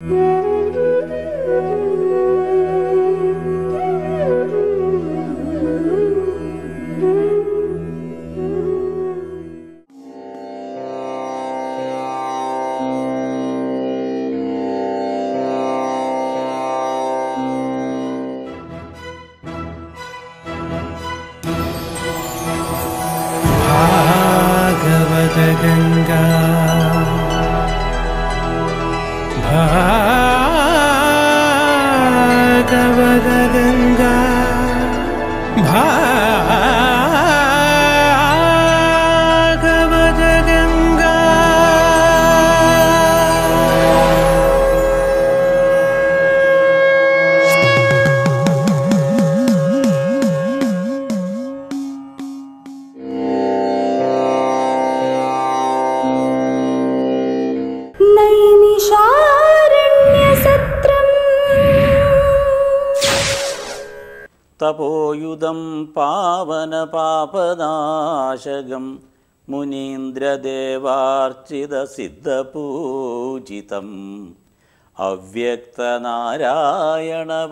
Música തപോയുധം പാവന പാപനാശകം മുനീന്ദ്രദേവാർച്ചിത സിദ്ധപൂജിതം അവ്യക്തനാരായണ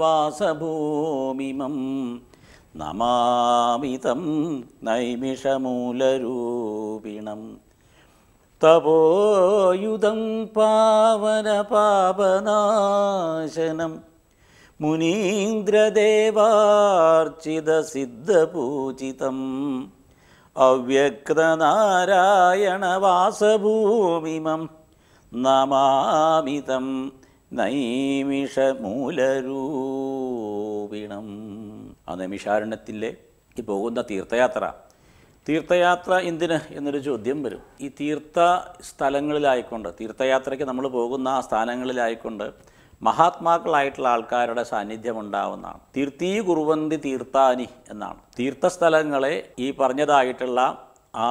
വാസഭൂമിമം നമാമിതം നൈമിഷമൂലരൂപിണം തപോയുധം പാവന പാപനാശനം മുനീന്ദ്രദേവാർച്ചിതസിദ്ധപൂജിതം വാസഭൂമിമം നമാമിതം നൈമിഷമൂലരൂപിണം ആ നൈമിഷാരണ്യത്തിലെ ഈ പോകുന്ന തീർത്ഥയാത്ര തീർത്ഥയാത്ര എന്തിന് എന്നൊരു ചോദ്യം വരും ഈ തീർത്ഥ സ്ഥലങ്ങളിലായിക്കൊണ്ട് തീർത്ഥയാത്രയ്ക്ക് നമ്മൾ പോകുന്ന ആ സ്ഥാനങ്ങളിലായിക്കൊണ്ട് മഹാത്മാക്കളായിട്ടുള്ള ആൾക്കാരുടെ സാന്നിധ്യം ഉണ്ടാവുന്നതാണ് തീർത്ഥീ കുറുവന്തി തീർത്ഥാനി എന്നാണ് തീർത്ഥസ്ഥലങ്ങളെ ഈ പറഞ്ഞതായിട്ടുള്ള ആ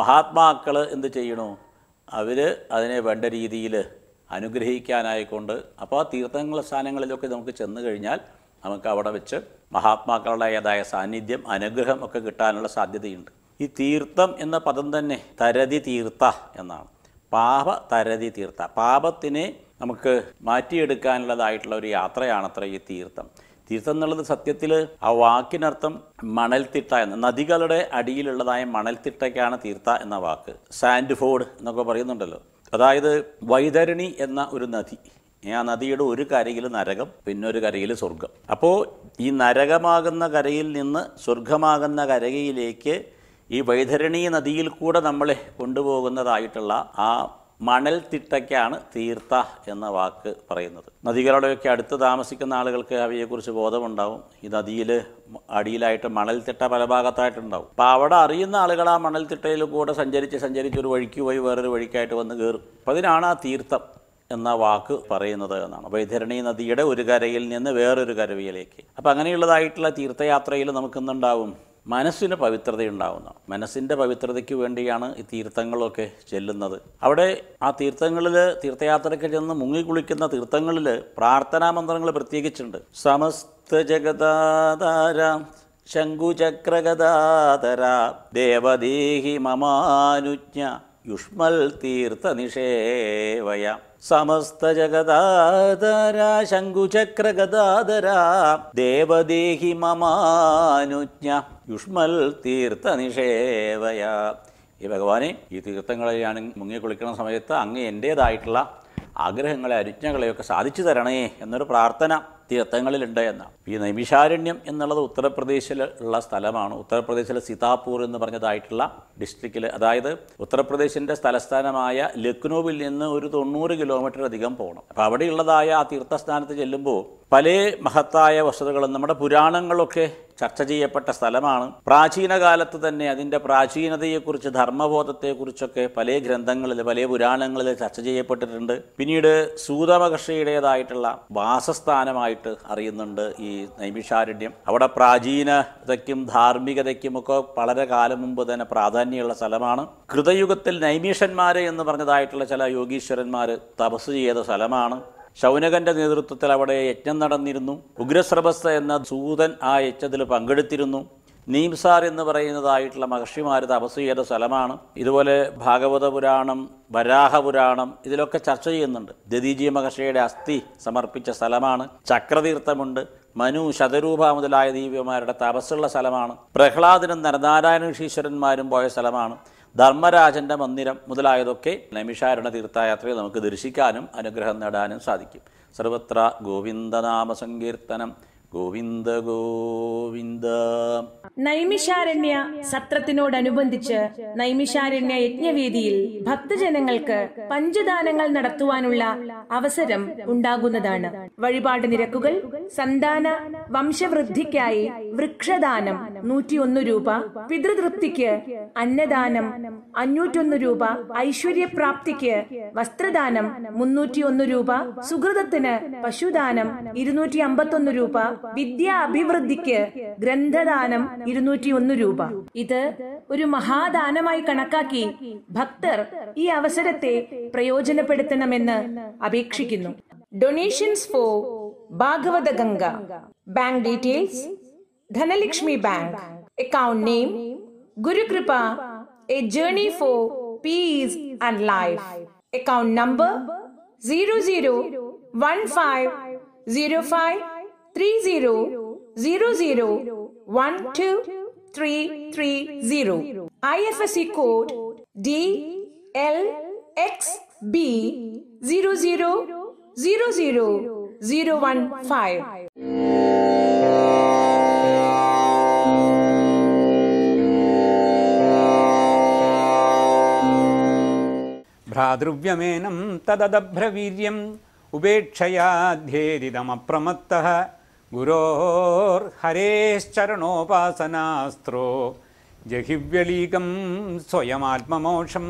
മഹാത്മാക്കൾ എന്ത് ചെയ്യണു അവർ അതിനെ വേണ്ട രീതിയിൽ അനുഗ്രഹിക്കാനായിക്കൊണ്ട് അപ്പോൾ ആ തീർത്ഥങ്ങൾ സ്ഥാനങ്ങളിലൊക്കെ നമുക്ക് ചെന്ന് കഴിഞ്ഞാൽ നമുക്ക് അവിടെ വെച്ച് മഹാത്മാക്കളുടേതായ സാന്നിധ്യം അനുഗ്രഹം ഒക്കെ കിട്ടാനുള്ള സാധ്യതയുണ്ട് ഈ തീർത്ഥം എന്ന പദം തന്നെ തരതി തീർത്ഥ എന്നാണ് പാപ തരതി തീർത്ഥ പാപത്തിനെ നമുക്ക് മാറ്റിയെടുക്കാനുള്ളതായിട്ടുള്ള ഒരു അത്ര ഈ തീർത്ഥം തീർത്ഥം എന്നുള്ളത് സത്യത്തിൽ ആ വാക്കിനർത്ഥം മണൽത്തിട്ട എന്ന് നദികളുടെ അടിയിലുള്ളതായ മണൽത്തിട്ടയ്ക്കാണ് തീർത്ഥ എന്ന വാക്ക് സാൻഡ് ഫോർഡ് എന്നൊക്കെ പറയുന്നുണ്ടല്ലോ അതായത് വൈതരണി എന്ന ഒരു നദി ആ നദിയുടെ ഒരു കരയിൽ നരകം പിന്നെ ഒരു കരയിൽ സ്വർഗം അപ്പോൾ ഈ നരകമാകുന്ന കരയിൽ നിന്ന് സ്വർഗമാകുന്ന കരകയിലേക്ക് ഈ വൈതരണി നദിയിൽ കൂടെ നമ്മളെ കൊണ്ടുപോകുന്നതായിട്ടുള്ള ആ മണൽ തിട്ടയ്ക്കാണ് തീർത്ഥ എന്ന വാക്ക് പറയുന്നത് നദികളുടെയൊക്കെ അടുത്ത് താമസിക്കുന്ന ആളുകൾക്ക് അവയെക്കുറിച്ച് ബോധമുണ്ടാവും ഈ നദിയിൽ അടിയിലായിട്ട് മണൽ തിട്ട പല ഭാഗത്തായിട്ടുണ്ടാവും അപ്പോൾ അവിടെ അറിയുന്ന ആളുകൾ ആ മണൽ തിട്ടയിൽ കൂടെ സഞ്ചരിച്ച് സഞ്ചരിച്ച് ഒരു വഴിക്ക് പോയി വേറൊരു വഴിക്കായിട്ട് വന്ന് കയറും അപ്പം അതിനാണ് ആ തീർത്ഥം എന്ന വാക്ക് പറയുന്നത് എന്നാണ് വൈധരണി നദിയുടെ ഒരു കരയിൽ നിന്ന് വേറൊരു കരവിയിലേക്ക് അപ്പോൾ അങ്ങനെയുള്ളതായിട്ടുള്ള തീർത്ഥയാത്രയിൽ നമുക്കിന്നുണ്ടാവും മനസ്സിന് പവിത്രതയുണ്ടാവുന്ന മനസ്സിൻ്റെ പവിത്രതയ്ക്ക് വേണ്ടിയാണ് ഈ തീർത്ഥങ്ങളൊക്കെ ചെല്ലുന്നത് അവിടെ ആ തീർത്ഥങ്ങളിൽ തീർത്ഥയാത്രയ്ക്ക് ചെന്ന് മുങ്ങിക്കുളിക്കുന്ന തീർത്ഥങ്ങളിൽ പ്രാർത്ഥനാ മന്ത്രങ്ങൾ പ്രത്യേകിച്ചുണ്ട് സമസ്ത ജഗതാതാര ശംഖുചക്രഗതാതര ദേവദേഹി മമാനുജ്ഞ യുഷ്മൽ തീർത്ഥനിഷേവയ സമസ്തജഗദാധരാ ശങ്കുചക്രഗദാധരാ ദേവദേഹി മമാനുജ്ഞ യുഷ്മൽ നിഷേവയ ഈ ഭഗവാനെ ഈ ഞാൻ മുങ്ങി കുളിക്കുന്ന സമയത്ത് അങ്ങ് എൻ്റേതായിട്ടുള്ള ആഗ്രഹങ്ങളെ അനുജ്ഞകളെയൊക്കെ സാധിച്ചു തരണേ എന്നൊരു പ്രാർത്ഥന തീർത്ഥങ്ങളിലുണ്ട് എന്നാണ് ഈ നൈമിഷാരണ്യം എന്നുള്ളത് ഉത്തർപ്രദേശിൽ ഉള്ള സ്ഥലമാണ് ഉത്തർപ്രദേശിലെ സീതാപൂർ എന്ന് പറഞ്ഞതായിട്ടുള്ള ഡിസ്ട്രിക്റ്റിൽ അതായത് ഉത്തർപ്രദേശിൻ്റെ തലസ്ഥാനമായ ലക്നോവിൽ നിന്ന് ഒരു തൊണ്ണൂറ് കിലോമീറ്റർ അധികം പോകണം അപ്പോൾ അവിടെയുള്ളതായ ആ തീർത്ഥസ്ഥാനത്ത് ചെല്ലുമ്പോൾ പല മഹത്തായ വസ്തുതകളും നമ്മുടെ പുരാണങ്ങളൊക്കെ ചർച്ച ചെയ്യപ്പെട്ട സ്ഥലമാണ് പ്രാചീന കാലത്ത് തന്നെ അതിൻ്റെ പ്രാചീനതയെക്കുറിച്ച് ധർമ്മബോധത്തെക്കുറിച്ചൊക്കെ പല ഗ്രന്ഥങ്ങളിൽ പല പുരാണങ്ങളിൽ ചർച്ച ചെയ്യപ്പെട്ടിട്ടുണ്ട് പിന്നീട് സൂതമകർഷിയുടേതായിട്ടുള്ള വാസസ്ഥാനമായി വ്യക്തമായിട്ട് അറിയുന്നുണ്ട് ഈ നൈമിഷാരണ്യം അവിടെ പ്രാചീനതയ്ക്കും ധാർമ്മികതയ്ക്കുമൊക്കെ വളരെ കാലം മുമ്പ് തന്നെ പ്രാധാന്യമുള്ള സ്ഥലമാണ് കൃതയുഗത്തിൽ നൈമീഷന്മാര് എന്ന് പറഞ്ഞതായിട്ടുള്ള ചില യോഗീശ്വരന്മാർ തപസ് ചെയ്ത സ്ഥലമാണ് ശൗനകന്റെ നേതൃത്വത്തിൽ അവിടെ യജ്ഞം നടന്നിരുന്നു ഉഗ്രശ്രഭസ്ഥ എന്ന സൂതൻ ആ യജ്ഞത്തിൽ പങ്കെടുത്തിരുന്നു നീംസാർ എന്ന് പറയുന്നതായിട്ടുള്ള മഹർഷിമാർ തപസ്യയുടെ സ്ഥലമാണ് ഇതുപോലെ ഭാഗവത പുരാണം വരാഹ പുരാണം ഇതിലൊക്കെ ചർച്ച ചെയ്യുന്നുണ്ട് ദതിജി മഹർഷിയുടെ അസ്ഥി സമർപ്പിച്ച സ്ഥലമാണ് ചക്രതീർത്ഥമുണ്ട് മനു ശതരൂപ മുതലായ ദിവ്യമാരുടെ തപസ്സുള്ള സ്ഥലമാണ് പ്രഹ്ലാദനും നരനാരായണ ഋഷീശ്വരന്മാരും പോയ സ്ഥലമാണ് ധർമ്മരാജന്റെ മന്ദിരം മുതലായതൊക്കെ നമിഷാരുണ തീർത്ഥയാത്രയിൽ നമുക്ക് ദർശിക്കാനും അനുഗ്രഹം നേടാനും സാധിക്കും സർവത്ര ഗോവിന്ദനാമ സങ്കീർത്തനം ഗോവിന്ദ ഗോവിന്ദ നൈമിഷാരണ്യ സത്രത്തിനോടനുബന്ധിച്ച് നൈമിഷാരണ്യ യജ്ഞവേദിയിൽ ഭക്തജനങ്ങൾക്ക് പഞ്ചദാനങ്ങൾ നടത്തുവാനുള്ള അവസരം ഉണ്ടാകുന്നതാണ് വഴിപാട് നിരക്കുകൾ സന്താന വംശവൃദ്ധിക്കായി വൃക്ഷദാനം നൂറ്റിയൊന്ന് രൂപ പിതൃതൃപ്തിക്ക് അന്നദാനം അഞ്ഞൂറ്റൊന്ന് രൂപ ഐശ്വര്യപ്രാപ്തിക്ക് വസ്ത്രദാനം മുന്നൂറ്റിയൊന്ന് രൂപ സുഹൃതത്തിന് പശുദാനം ഇരുന്നൂറ്റി അമ്പത്തൊന്ന് രൂപ വിദ്യാ അഭിവൃദ്ധിക്ക് ഗ്രന്ഥദാനം ഇരുന്നൂറ്റിയൊന്ന് രൂപ ഇത് ഒരു മഹാദാനമായി കണക്കാക്കി ഭക്തർ ഈ അവസരത്തെ പ്രയോജനപ്പെടുത്തണമെന്ന് അപേക്ഷിക്കുന്നു donations for Bhagavata Ganga bank details Dhanalakshmi bank account name Gurukripa a journey for peace and life account number zero zero one five zero five three zero zero zero one two three three zero I F S C code D L X B zero zero zero zero zero one five ತದದಭ್ರವೀರ್ಯಂ ಉಪೇಕ್ಷೆಯಾ ഗുരോർഹരേശ്ചരണോപാസനാസ്ത്രോ ജഹിവ്യലീകം സ്വയമാത്മമോക്ഷം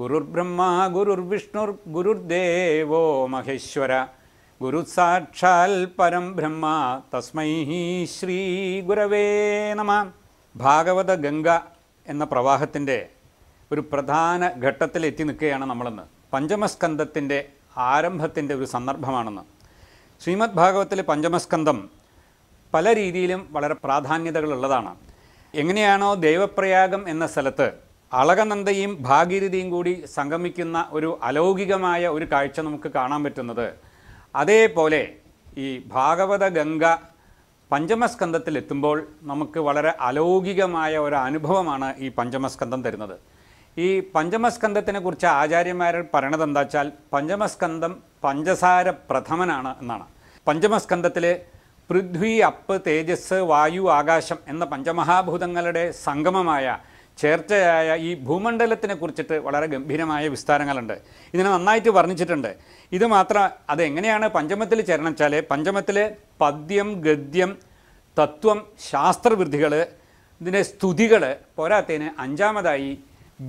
ഗുരുർബ്രഹ്മ ഗുരുർവിഷ്ണുർ ഗുരുദേവോ മഹേശ്വര ഗുരുസാക്ഷാൽ പരം ബ്രഹ്മ തസ്മൈ ശ്രീ ഗുരവേ നമ ഭാഗവത ഗംഗ എന്ന പ്രവാഹത്തിൻ്റെ ഒരു പ്രധാന ഘട്ടത്തിൽ എത്തി നിൽക്കുകയാണ് നമ്മളെന്ന് പഞ്ചമസ്കന്ധത്തിൻ്റെ ആരംഭത്തിൻ്റെ ഒരു സന്ദർഭമാണെന്ന് ശ്രീമദ് ഭാഗവത്തിലെ പഞ്ചമസ്കന്ധം പല രീതിയിലും വളരെ പ്രാധാന്യതകളുള്ളതാണ് എങ്ങനെയാണോ ദൈവപ്രയാഗം എന്ന സ്ഥലത്ത് അളകനന്ദയും ഭാഗീരഥിയും കൂടി സംഗമിക്കുന്ന ഒരു അലൗകികമായ ഒരു കാഴ്ച നമുക്ക് കാണാൻ പറ്റുന്നത് അതേപോലെ ഈ ഭാഗവത ഗംഗ പഞ്ചമസ്കന്ധത്തിലെത്തുമ്പോൾ നമുക്ക് വളരെ അലൗകികമായ ഒരു അനുഭവമാണ് ഈ പഞ്ചമസ്കന്ധം തരുന്നത് ഈ പഞ്ചമസ്കന്ധത്തിനെ കുറിച്ച് ആചാര്യന്മാർ പറയണത് എന്താച്ചാൽ വെച്ചാൽ പഞ്ചമസ്കന്ധം പഞ്ചസാര പ്രഥമനാണ് എന്നാണ് പഞ്ചമസ്കന്ധത്തിലെ പൃഥ്വി അപ്പ് തേജസ് വായു ആകാശം എന്ന പഞ്ചമഹാഭൂതങ്ങളുടെ സംഗമമായ ചേർച്ചയായ ഈ ഭൂമണ്ഡലത്തിനെ കുറിച്ചിട്ട് വളരെ ഗംഭീരമായ വിസ്താരങ്ങളുണ്ട് ഇതിനെ നന്നായിട്ട് വർണ്ണിച്ചിട്ടുണ്ട് ഇത് മാത്രം അതെങ്ങനെയാണ് പഞ്ചമത്തിൽ ചേരണച്ചാൽ പഞ്ചമത്തിലെ പദ്യം ഗദ്യം തത്വം ശാസ്ത്രവൃദ്ധികൾ ഇതിൻ്റെ സ്തുതികൾ പോരാത്തേന് അഞ്ചാമതായി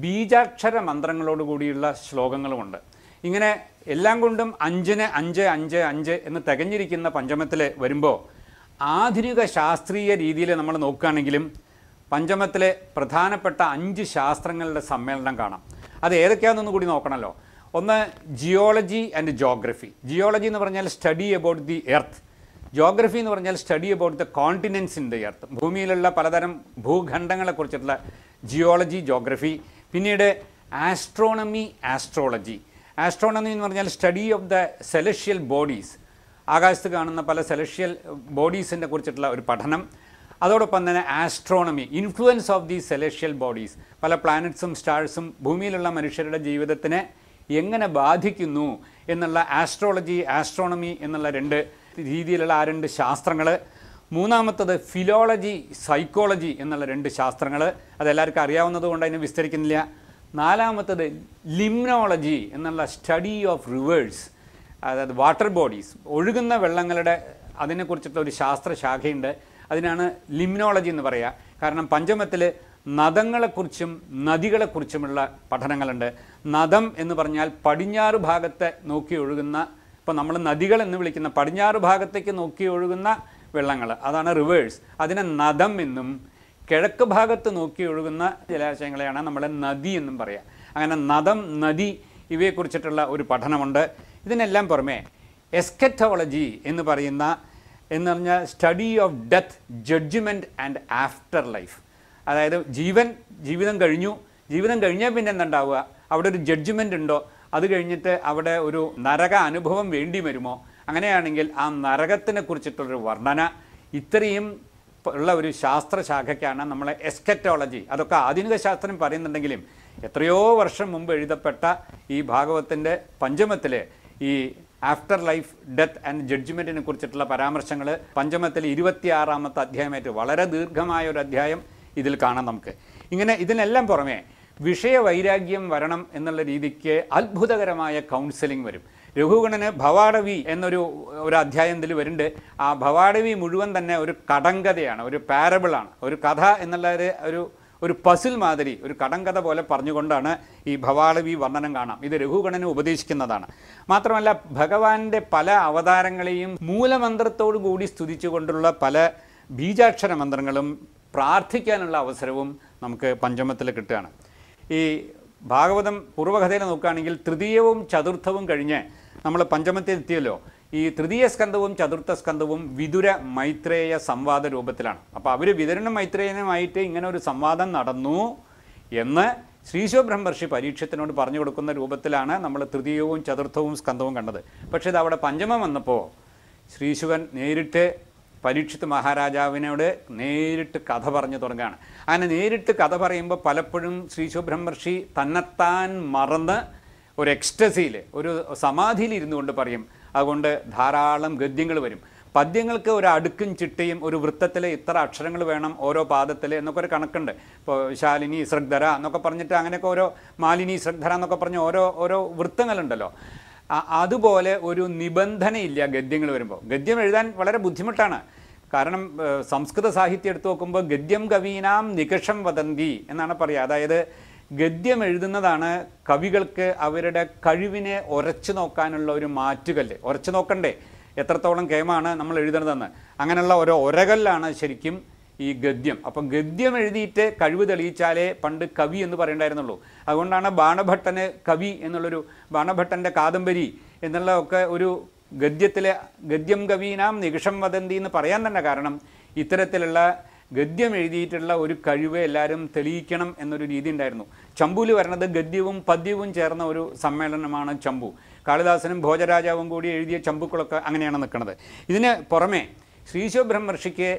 ബീജാക്ഷര മന്ത്രങ്ങളോട് കൂടിയുള്ള ശ്ലോകങ്ങളുമുണ്ട് ഇങ്ങനെ എല്ലാം കൊണ്ടും അഞ്ചിന് അഞ്ച് അഞ്ച് അഞ്ച് എന്ന് തികഞ്ഞിരിക്കുന്ന പഞ്ചമത്തിൽ വരുമ്പോൾ ആധുനിക ശാസ്ത്രീയ രീതിയിൽ നമ്മൾ നോക്കുകയാണെങ്കിലും പഞ്ചമത്തിലെ പ്രധാനപ്പെട്ട അഞ്ച് ശാസ്ത്രങ്ങളുടെ സമ്മേളനം കാണാം അത് ഏതൊക്കെയാണെന്ന് കൂടി നോക്കണമല്ലോ ഒന്ന് ജിയോളജി ആൻഡ് ജോഗ്രഫി ജിയോളജി എന്ന് പറഞ്ഞാൽ study about the earth geography എന്ന് പറഞ്ഞാൽ study about the continents in the earth ഭൂമിയിലുള്ള പലതരം ഭൂഖണ്ഡങ്ങളെക്കുറിച്ചിട്ടുള്ള ജിയോളജി ജോഗ്രഫി പിന്നീട് ആസ്ട്രോണമി ആസ്ട്രോളജി ആസ്ട്രോണമി എന്ന് പറഞ്ഞാൽ study of the celestial bodies ആകാശത്ത് കാണുന്ന പല സെലഷ്യൽ ബോഡീസിൻ്റെ കുറിച്ചിട്ടുള്ള ഒരു പഠനം അതോടൊപ്പം തന്നെ astronomy influence of the celestial bodies പല പ്ലാനറ്റ്സും സ്റ്റാർസും ഭൂമിയിലുള്ള മനുഷ്യരുടെ ജീവിതത്തിനെ എങ്ങനെ ബാധിക്കുന്നു എന്നുള്ള ആസ്ട്രോളജി ആസ്ട്രോണമി എന്നുള്ള രണ്ട് രീതിയിലുള്ള ആ രണ്ട് ശാസ്ത്രങ്ങൾ മൂന്നാമത്തത് ഫിലോളജി സൈക്കോളജി എന്നുള്ള രണ്ട് ശാസ്ത്രങ്ങൾ അതെല്ലാവർക്കും അറിയാവുന്നത് കൊണ്ട് അതിനെ വിസ്തരിക്കുന്നില്ല നാലാമത്തത് ലിംനോളജി എന്നുള്ള സ്റ്റഡി ഓഫ് റിവേഴ്സ് അതായത് വാട്ടർ ബോഡീസ് ഒഴുകുന്ന വെള്ളങ്ങളുടെ അതിനെക്കുറിച്ചിട്ടുള്ള ഒരു ശാസ്ത്രശാഖയുണ്ട് അതിനാണ് ലിംനോളജി എന്ന് പറയുക കാരണം പഞ്ചമത്തിൽ നദങ്ങളെക്കുറിച്ചും നദികളെക്കുറിച്ചുമുള്ള പഠനങ്ങളുണ്ട് നദം എന്ന് പറഞ്ഞാൽ പടിഞ്ഞാറ് ഭാഗത്തെ നോക്കി ഒഴുകുന്ന ഇപ്പോൾ നമ്മൾ നദികൾ എന്ന് വിളിക്കുന്ന പടിഞ്ഞാറ് ഭാഗത്തേക്ക് നോക്കി ഒഴുകുന്ന വെള്ളങ്ങൾ അതാണ് റിവേഴ്സ് അതിനെ നദം എന്നും കിഴക്ക് ഭാഗത്ത് നോക്കി ഒഴുകുന്ന ജലാശയങ്ങളെയാണ് നമ്മൾ നദി എന്നും പറയുക അങ്ങനെ നദം നദി ഇവയെക്കുറിച്ചിട്ടുള്ള ഒരു പഠനമുണ്ട് ഇതിനെല്ലാം പുറമേ എസ്കറ്റോളജി എന്ന് പറയുന്ന എന്ന് പറഞ്ഞാൽ study of death judgement and after life അതായത് ജീവൻ ജീവിതം കഴിഞ്ഞു ജീവിതം കഴിഞ്ഞാൽ പിന്നെ എന്തുണ്ടാവുക അവിടെ ഒരു ജഡ്ജ്മെൻ്റ് ഉണ്ടോ അത് കഴിഞ്ഞിട്ട് അവിടെ ഒരു നരക അനുഭവം വേണ്ടി വരുമോ അങ്ങനെയാണെങ്കിൽ ആ നരകത്തിനെ കുറിച്ചിട്ടുള്ളൊരു വർണ്ണന ഇത്രയും ഉള്ള ഒരു ശാസ്ത്രശാഖയ്ക്കാണ് നമ്മളെ എസ്കറ്റോളജി അതൊക്കെ ആധുനിക ശാസ്ത്രം പറയുന്നുണ്ടെങ്കിലും എത്രയോ വർഷം മുമ്പ് എഴുതപ്പെട്ട ഈ ഭാഗവത്തിൻ്റെ പഞ്ചമത്തിലെ ഈ ആഫ്റ്റർ ലൈഫ് ഡെത്ത് ആൻഡ് ജഡ്ജ്മെൻറ്റിനെ കുറിച്ചിട്ടുള്ള പരാമർശങ്ങൾ പഞ്ചമത്തിൽ ഇരുപത്തിയാറാമത്തെ അധ്യായമായിട്ട് വളരെ ദീർഘമായ ഒരു അധ്യായം ഇതിൽ കാണാം നമുക്ക് ഇങ്ങനെ ഇതിനെല്ലാം പുറമേ വിഷയവൈരാഗ്യം വരണം എന്നുള്ള രീതിക്ക് അത്ഭുതകരമായ കൗൺസിലിംഗ് വരും രഘുഗണന് ഭവാടവി എന്നൊരു ഒരു ഇതിൽ വരുന്നുണ്ട് ആ ഭവാടവി മുഴുവൻ തന്നെ ഒരു കടങ്കഥയാണ് ഒരു പാരബിളാണ് ഒരു കഥ എന്നുള്ള ഒരു ഒരു പസിൽ മാതിരി ഒരു കടങ്കഥ പോലെ പറഞ്ഞുകൊണ്ടാണ് ഈ ഭവാളവി വർണ്ണനം കാണാം ഇത് രഘുഗണന് ഉപദേശിക്കുന്നതാണ് മാത്രമല്ല ഭഗവാന്റെ പല അവതാരങ്ങളെയും മൂലമന്ത്രത്തോടു കൂടി സ്തുതിച്ചുകൊണ്ടുള്ള പല ബീജാക്ഷര മന്ത്രങ്ങളും പ്രാർത്ഥിക്കാനുള്ള അവസരവും നമുക്ക് പഞ്ചമത്തിൽ കിട്ടുകയാണ് ഈ ഭാഗവതം പൂർവ്വകഥയിൽ നോക്കുകയാണെങ്കിൽ തൃതീയവും ചതുർത്ഥവും കഴിഞ്ഞ് നമ്മൾ എത്തിയല്ലോ ഈ തൃതീയ സ്കന്ധവും ചതുർത്ഥ സ്കന്ധവും വിതുര മൈത്രേയ സംവാദ രൂപത്തിലാണ് അപ്പോൾ അവർ വിതുരനും മൈത്രേയനുമായിട്ട് ഇങ്ങനെ ഒരു സംവാദം നടന്നു എന്ന് ശ്രീശോ ബ്രഹ്മർഷി പരീക്ഷത്തിനോട് പറഞ്ഞു കൊടുക്കുന്ന രൂപത്തിലാണ് നമ്മൾ തൃതീയവും ചതുർത്ഥവും സ്കന്ധവും കണ്ടത് പക്ഷേ ഇത് അവിടെ പഞ്ചമം വന്നപ്പോൾ ശ്രീശുവൻ നേരിട്ട് പരീക്ഷിത് മഹാരാജാവിനോട് നേരിട്ട് കഥ പറഞ്ഞു തുടങ്ങുകയാണ് അങ്ങനെ നേരിട്ട് കഥ പറയുമ്പോൾ പലപ്പോഴും ശ്രീശോ തന്നെത്താൻ മറന്ന് ഒരു എക്സ്റ്റസിയിൽ ഒരു സമാധിയിൽ ഇരുന്നു കൊണ്ട് പറയും അതുകൊണ്ട് ധാരാളം ഗദ്യങ്ങൾ വരും പദ്യങ്ങൾക്ക് ഒരു അടുക്കും ചിട്ടയും ഒരു വൃത്തത്തിൽ ഇത്ര അക്ഷരങ്ങൾ വേണം ഓരോ പാദത്തിൽ എന്നൊക്കെ ഒരു കണക്കുണ്ട് ഇപ്പോൾ ശാലിനി ശ്രദ്ധര എന്നൊക്കെ പറഞ്ഞിട്ട് അങ്ങനെയൊക്കെ ഓരോ മാലിനി ശ്രദ്ധര എന്നൊക്കെ പറഞ്ഞ് ഓരോ ഓരോ വൃത്തങ്ങളുണ്ടല്ലോ അതുപോലെ ഒരു നിബന്ധനയില്ല ഗദ്യങ്ങൾ വരുമ്പോൾ ഗദ്യം എഴുതാൻ വളരെ ബുദ്ധിമുട്ടാണ് കാരണം സംസ്കൃത സാഹിത്യം എടുത്തു നോക്കുമ്പോൾ ഗദ്യം കവീനാം നികഷം വദന്തി എന്നാണ് പറയുക അതായത് ഗദ്യം എഴുതുന്നതാണ് കവികൾക്ക് അവരുടെ കഴിവിനെ ഉരച്ചു നോക്കാനുള്ള ഒരു മാറ്റുകല്ല് ഉരച്ചു നോക്കണ്ടേ എത്രത്തോളം കേമാണ് നമ്മൾ എഴുതണതെന്ന് അങ്ങനെയുള്ള ഒരു ഒരകല്ലാണ് ശരിക്കും ഈ ഗദ്യം അപ്പം ഗദ്യം എഴുതിയിട്ട് കഴിവ് തെളിയിച്ചാലേ പണ്ട് കവി എന്ന് പറയണ്ടായിരുന്നുള്ളൂ അതുകൊണ്ടാണ് ബാണഭട്ടന് കവി എന്നുള്ളൊരു ബാണഭട്ടൻ്റെ കാദംബരി എന്നുള്ള ഒക്കെ ഒരു ഗദ്യത്തിലെ ഗദ്യം കവീനാം നികിഷം വദന്തി എന്ന് പറയാൻ തന്നെ കാരണം ഇത്തരത്തിലുള്ള ഗദ്യം എഴുതിയിട്ടുള്ള ഒരു കഴിവ് എല്ലാവരും തെളിയിക്കണം എന്നൊരു രീതി ഉണ്ടായിരുന്നു ചമ്പൂല് വരണത് ഗദ്യവും പദ്യവും ചേർന്ന ഒരു സമ്മേളനമാണ് ചമ്പു കാളിദാസനും ഭോജരാജാവും കൂടി എഴുതിയ ചമ്പുക്കളൊക്കെ അങ്ങനെയാണ് നിൽക്കുന്നത് ഇതിന് പുറമെ ശ്രീശോ ബ്രഹ്മർഷിക്ക്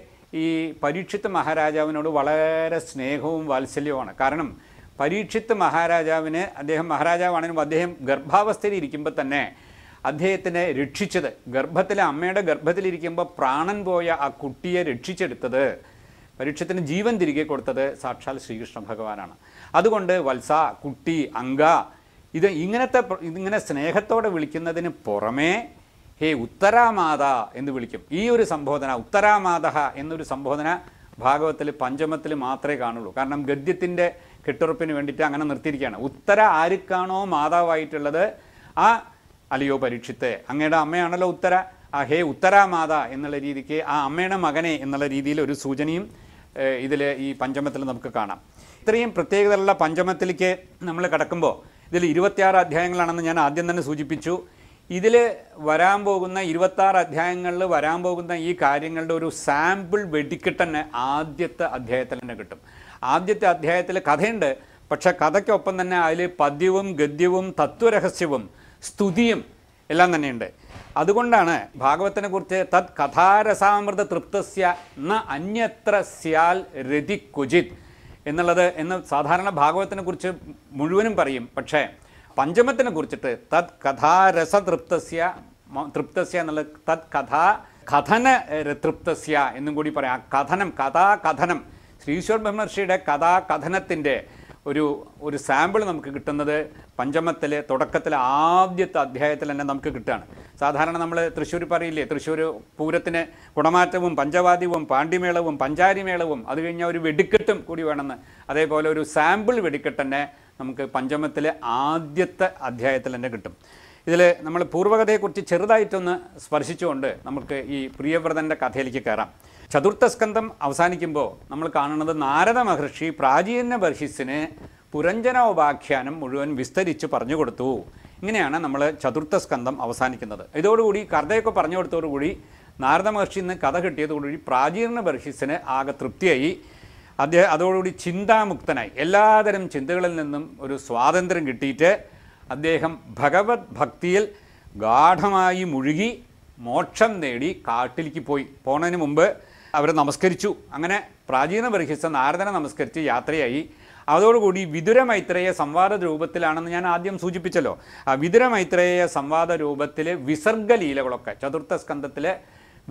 ഈ പരീക്ഷിത്ത് മഹാരാജാവിനോട് വളരെ സ്നേഹവും വാത്സല്യവുമാണ് കാരണം പരീക്ഷിത്ത് മഹാരാജാവിന് അദ്ദേഹം മഹാരാജാവാണെങ്കിലും അദ്ദേഹം ഗർഭാവസ്ഥയിൽ ഇരിക്കുമ്പോൾ തന്നെ അദ്ദേഹത്തിനെ രക്ഷിച്ചത് ഗർഭത്തിലെ അമ്മയുടെ ഗർഭത്തിലിരിക്കുമ്പോൾ പ്രാണൻ പോയ ആ കുട്ടിയെ രക്ഷിച്ചെടുത്തത് പരീക്ഷത്തിന് ജീവൻ തിരികെ കൊടുത്തത് സാക്ഷാൽ ശ്രീകൃഷ്ണ ഭഗവാനാണ് അതുകൊണ്ട് വത്സ കുട്ടി അങ്ക ഇത് ഇങ്ങനത്തെ ഇങ്ങനെ സ്നേഹത്തോടെ വിളിക്കുന്നതിന് പുറമേ ഹേ ഉത്തരാമാത എന്ന് വിളിക്കും ഈ ഒരു സംബോധന ഉത്തരാമാത എന്നൊരു സംബോധന ഭാഗവത്തിൽ പഞ്ചമത്തിൽ മാത്രമേ കാണുള്ളൂ കാരണം ഗദ്യത്തിൻ്റെ കെട്ടുറപ്പിന് വേണ്ടിയിട്ട് അങ്ങനെ നിർത്തിയിരിക്കുകയാണ് ഉത്തര ആർക്കാണോ മാതാവായിട്ടുള്ളത് ആ അലിയോ പരീക്ഷിത്തെ അങ്ങയുടെ അമ്മയാണല്ലോ ഉത്തര ആ ഹേ ഉത്തരാമാത എന്നുള്ള രീതിക്ക് ആ അമ്മയുടെ മകനെ എന്നുള്ള രീതിയിൽ ഒരു സൂചനയും ഇതിൽ ഈ പഞ്ചമത്തിൽ നമുക്ക് കാണാം ഇത്രയും പ്രത്യേകതയുള്ള പഞ്ചമത്തിലേക്ക് നമ്മൾ കടക്കുമ്പോൾ ഇതിൽ ഇരുപത്തിയാറ് അധ്യായങ്ങളാണെന്ന് ഞാൻ ആദ്യം തന്നെ സൂചിപ്പിച്ചു ഇതിൽ വരാൻ പോകുന്ന ഇരുപത്താറ് അധ്യായങ്ങളിൽ വരാൻ പോകുന്ന ഈ കാര്യങ്ങളുടെ ഒരു സാമ്പിൾ വെടിക്കെട്ടന്നെ ആദ്യത്തെ അധ്യായത്തിൽ തന്നെ കിട്ടും ആദ്യത്തെ അധ്യായത്തിൽ കഥയുണ്ട് പക്ഷെ കഥയ്ക്കൊപ്പം തന്നെ അതിൽ പദ്യവും ഗദ്യവും തത്വരഹസ്യവും സ്തുതിയും എല്ലാം തന്നെയുണ്ട് അതുകൊണ്ടാണ് ഭാഗവത്തിനെ കുറിച്ച് തത് കഥാരസാമൃത തൃപ്തസ്യ ന അന്യത്ര സ്യാൽ രതി കുജിത് എന്നുള്ളത് എന്ന് സാധാരണ ഭാഗവത്തിനെ കുറിച്ച് മുഴുവനും പറയും പക്ഷേ പഞ്ചമത്തിനെ കുറിച്ചിട്ട് തത് കഥാരസതൃപ്തസ്യ തൃപ്തസ്യ എന്നുള്ളത് തത് കഥാ കഥന തൃപ്തസ്യ എന്നും കൂടി പറയാം കഥനം കഥാകഥനം ശ്രീശ്വർ ബ്രഹ്മർഷിയുടെ കഥാകഥനത്തിൻ്റെ ഒരു ഒരു സാമ്പിൾ നമുക്ക് കിട്ടുന്നത് പഞ്ചമത്തിൽ തുടക്കത്തിൽ ആദ്യത്തെ അധ്യായത്തിൽ തന്നെ നമുക്ക് കിട്ടുകയാണ് സാധാരണ നമ്മൾ തൃശ്ശൂർ പറയില്ലേ തൃശ്ശൂർ പൂരത്തിന് കുടമാറ്റവും പഞ്ചവാദ്യവും പാണ്ഡിമേളവും പഞ്ചാരിമേളവും അത് കഴിഞ്ഞ ഒരു വെടിക്കെട്ടും കൂടി വേണമെന്ന് അതേപോലെ ഒരു സാമ്പിൾ വെടിക്കെട്ട് തന്നെ നമുക്ക് പഞ്ചമത്തിലെ ആദ്യത്തെ അധ്യായത്തിൽ തന്നെ കിട്ടും ഇതിൽ നമ്മൾ പൂർവ്വകഥയെക്കുറിച്ച് ചെറുതായിട്ടൊന്ന് സ്പർശിച്ചുകൊണ്ട് നമുക്ക് ഈ പ്രിയവ്രതൻ്റെ കഥയിലേക്ക് കയറാം ചതുർത്ഥ അവസാനിക്കുമ്പോൾ നമ്മൾ കാണുന്നത് നാരദ മഹർഷി പ്രാചീന ബർഹിസിന് ഉപാഖ്യാനം മുഴുവൻ വിസ്തരിച്ച് പറഞ്ഞു കൊടുത്തു ഇങ്ങനെയാണ് നമ്മൾ ചതുർത്ഥ അവസാനിക്കുന്നത് ഇതോടുകൂടി കർദ്ദയൊക്കെ പറഞ്ഞു കൊടുത്തോടുകൂടി നാരദ മഹർഷി ഇന്ന് കഥ കിട്ടിയതോടുകൂടി പ്രാചീന ബർഹിസിന് ആകെ തൃപ്തിയായി അദ്ദേഹം അതോടുകൂടി ചിന്താമുക്തനായി എല്ലാതരം ചിന്തകളിൽ നിന്നും ഒരു സ്വാതന്ത്ര്യം കിട്ടിയിട്ട് അദ്ദേഹം ഭഗവത് ഭക്തിയിൽ ഗാഠമായി മുഴുകി മോക്ഷം നേടി കാട്ടിലേക്ക് പോയി പോണതിന് മുമ്പ് അവർ നമസ്കരിച്ചു അങ്ങനെ പ്രാചീന ബർഹിസ നാരദനെ നമസ്കരിച്ച് യാത്രയായി അതോടുകൂടി വിതുര മൈത്രേയ സംവാദ രൂപത്തിലാണെന്ന് ഞാൻ ആദ്യം സൂചിപ്പിച്ചല്ലോ ആ വിതുര മൈത്രേയ സംവാദ രൂപത്തിലെ വിസർഗലീലകളൊക്കെ ചതുർത്ഥ സ്കന്ധത്തിലെ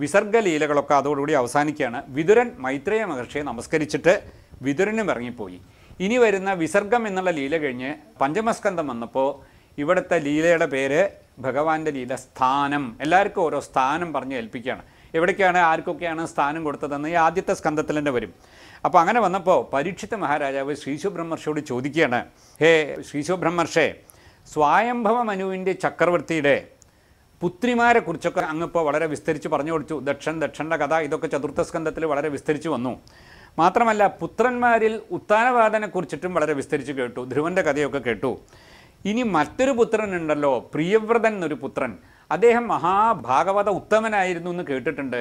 വിസർഗലീലകളൊക്കെ അതോടുകൂടി അവസാനിക്കുകയാണ് വിതുരൻ മൈത്രേയ മഹർഷിയെ നമസ്കരിച്ചിട്ട് വിതുരനും ഇറങ്ങിപ്പോയി ഇനി വരുന്ന വിസർഗം എന്നുള്ള ലീല കഴിഞ്ഞ് പഞ്ചമസ്കന്ധം വന്നപ്പോൾ ഇവിടുത്തെ ലീലയുടെ പേര് ഭഗവാന്റെ ലീല സ്ഥാനം എല്ലാവർക്കും ഓരോ സ്ഥാനം പറഞ്ഞ് ഏൽപ്പിക്കുകയാണ് എവിടേക്കാണ് ആർക്കൊക്കെയാണ് സ്ഥാനം കൊടുത്തതെന്ന് ഈ ആദ്യത്തെ സ്കന്ധത്തിൽ തന്നെ വരും അപ്പോൾ അങ്ങനെ വന്നപ്പോൾ പരീക്ഷിത മഹാരാജാവ് ശ്രീശു ബ്രഹ്മർഷയോട് ചോദിക്കുകയാണ് ഹേ ശ്രീശു ബ്രഹ്മർഷേ സ്വായംഭവ മനുവിൻ്റെ ചക്രവർത്തിയുടെ പുത്രിമാരെ കുറിച്ചൊക്കെ അങ്ങിപ്പോൾ വളരെ വിസ്തരിച്ച് പറഞ്ഞു കൊടുത്തു ദക്ഷൻ ദക്ഷൻ്റെ കഥ ഇതൊക്കെ ചതുർത്ഥ സ്കന്ധത്തിൽ വളരെ വിസ്തരിച്ച് വന്നു മാത്രമല്ല പുത്രന്മാരിൽ ഉത്താനവാദനെക്കുറിച്ചിട്ടും വളരെ വിസ്തരിച്ച് കേട്ടു ധ്രുവൻ്റെ കഥയൊക്കെ കേട്ടു ഇനി മറ്റൊരു പുത്രൻ ഉണ്ടല്ലോ പ്രിയവ്രതൻ എന്നൊരു പുത്രൻ അദ്ദേഹം മഹാഭാഗവത ഉത്തമനായിരുന്നു എന്ന് കേട്ടിട്ടുണ്ട്